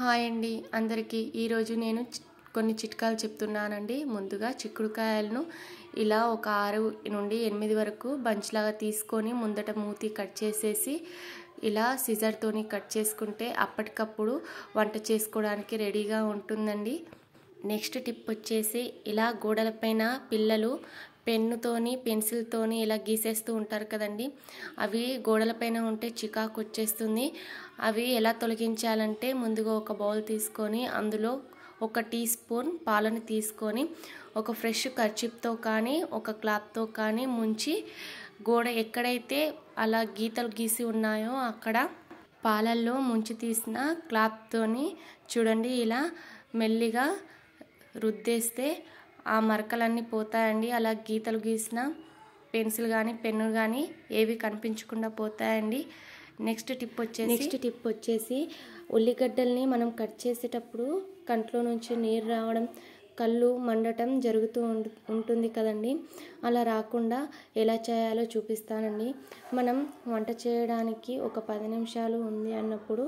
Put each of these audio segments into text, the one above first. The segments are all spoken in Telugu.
హాయ్ అండి అందరికీ ఈరోజు నేను కొన్ని చిట్కాలు చెప్తున్నానండి ముందుగా చిక్కుడుకాయలను ఇలా ఒక ఆరు నుండి ఎనిమిది వరకు బంచ్లాగా తీసుకొని ముందట మూతి కట్ చేసేసి ఇలా సిజర్తోని కట్ చేసుకుంటే అప్పటికప్పుడు వంట చేసుకోవడానికి రెడీగా ఉంటుందండి నెక్స్ట్ టిప్ వచ్చేసి ఇలా గోడలపైన పిల్లలు పెన్నుతోని పెన్సిల్తోని ఇలా గీసేస్తూ ఉంటారు కదండి అవి గోడలపైన ఉంటే చికాకు వచ్చేస్తుంది అవి ఎలా తొలగించాలంటే ముందుగా ఒక బౌల్ తీసుకొని అందులో ఒక టీ స్పూన్ పాలను తీసుకొని ఒక ఫ్రెష్ కర్చిప్తో కానీ ఒక క్లాత్తో కానీ ముంచి గోడ ఎక్కడైతే అలా గీతలు గీసి ఉన్నాయో అక్కడ పాలల్లో ముంచి తీసిన క్లాత్తోని చూడండి ఇలా మెల్లిగా రుద్దేస్తే ఆ మరకలన్నీ పోతాయండి అలా గీతలు గీసిన పెన్సిల్ కానీ పెన్ను కానీ ఏవి కనిపించకుండా పోతాయండి నెక్స్ట్ టిప్ వచ్చేసి నెక్స్ట్ టిప్ వచ్చేసి ఉల్లిగడ్డల్ని మనం కట్ చేసేటప్పుడు కంట్లో నుంచి నీరు రావడం కళ్ళు మండటం జరుగుతూ ఉంటుంది కదండి అలా రాకుండా ఎలా చేయాలో చూపిస్తానండి మనం వంట చేయడానికి ఒక పది నిమిషాలు ఉంది అన్నప్పుడు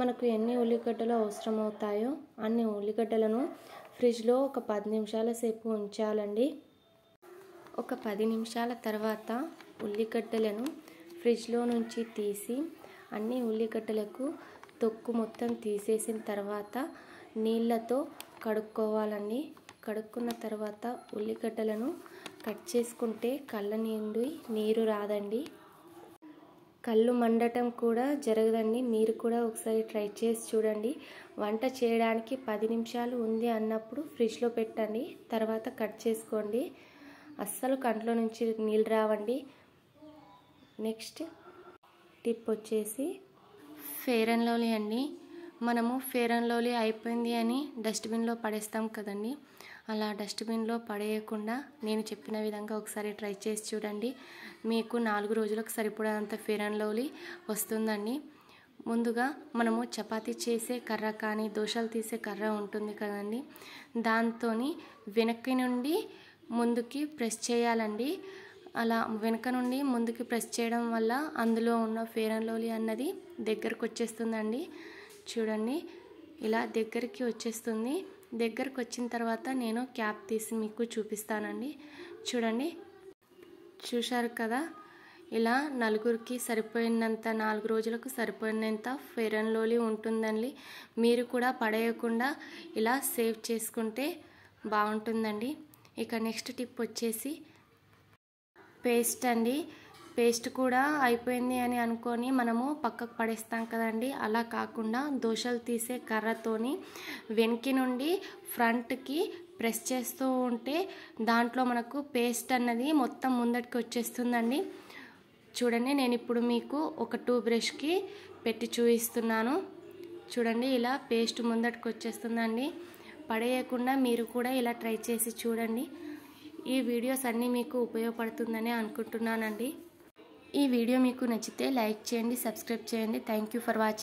మనకు ఎన్ని ఉల్లిగడ్డలు అవసరమవుతాయో అన్ని ఉల్లిగడ్డలను ఫ్రిడ్జ్లో ఒక పది నిమిషాల సేపు ఉంచాలండి ఒక పది నిమిషాల తర్వాత ఉల్లిగడ్డలను ఫ్రిడ్జ్లో నుంచి తీసి అన్ని ఉల్లిగడ్డలకు తొక్కు మొత్తం తీసేసిన తర్వాత నీళ్ళతో కడుక్కోవాలండి కడుక్కున్న తర్వాత ఉల్లిగడ్డలను కట్ చేసుకుంటే కళ్ళ నిండి నీరు రాదండి కళ్ళు మండటం కూడా జరగదండి మీరు కూడా ఒకసారి ట్రై చేసి చూడండి వంట చేయడానికి పది నిమిషాలు ఉంది అన్నప్పుడు ఫ్రిడ్జ్లో పెట్టండి తర్వాత కట్ చేసుకోండి అస్సలు కంట్లో నుంచి నీళ్ళు రావండి నెక్స్ట్ టిప్ వచ్చేసి ఫెయిర్ అండ్ లవ్లీ అండి మనము ఫేర్ అండ్ లవ్లీ అయిపోయింది అని డస్ట్బిన్లో పడేస్తాం కదండి అలా డస్ట్బిన్లో పడేయకుండా నేను చెప్పిన విధంగా ఒకసారి ట్రై చేసి చూడండి మీకు నాలుగు రోజులకు సరిపడేంత ఫేర్ అండ్ లవ్లీ వస్తుందండి ముందుగా మనము చపాతి చేసే కర్ర కానీ దోశలు తీసే కర్ర ఉంటుంది కదండి దాంతో వెనక్కి నుండి ముందుకి ప్రెస్ చేయాలండి అలా వెనక నుండి ముందుకి ప్రెస్ చేయడం వల్ల అందులో ఉన్న ఫేర్ అండ్ లవ్లీ అన్నది దగ్గరకు వచ్చేస్తుందండి చూడండి ఇలా దగ్గరికి వచ్చేస్తుంది దగ్గరకు వచ్చిన తర్వాత నేను క్యాప్ తీసి మీకు చూపిస్తానండి చూడండి చూశారు కదా ఇలా నలుగురికి సరిపోయినంత నాలుగు రోజులకు సరిపోయినంత ఫెయిర్ అండ్ లోలీ ఉంటుందండి మీరు కూడా పడేయకుండా ఇలా సేవ్ చేసుకుంటే బాగుంటుందండి ఇక నెక్స్ట్ టిప్ వచ్చేసి పేస్ట్ అండి పేస్ట్ కూడా అయిపోయింది అని అనుకొని మనము పక్కకు పడేస్తాం కదండి అలా కాకుండా దోశలు తీసే కర్రతోని వెనక్కి నుండి ఫ్రంట్కి ప్రెస్ చేస్తూ ఉంటే దాంట్లో మనకు పేస్ట్ అన్నది మొత్తం ముందటికి వచ్చేస్తుందండి చూడండి నేను ఇప్పుడు మీకు ఒక టూ బ్రష్కి పెట్టి చూపిస్తున్నాను చూడండి ఇలా పేస్ట్ ముందటికి వచ్చేస్తుందండి పడేయకుండా మీరు కూడా ఇలా ట్రై చేసి చూడండి ఈ వీడియోస్ అన్నీ మీకు ఉపయోగపడుతుందని అనుకుంటున్నానండి ఈ వీడియో మీకు నచ్చితే లైక్ చేయండి సబ్స్క్రైబ్ చేయండి థ్యాంక్ ఫర్ వాచింగ్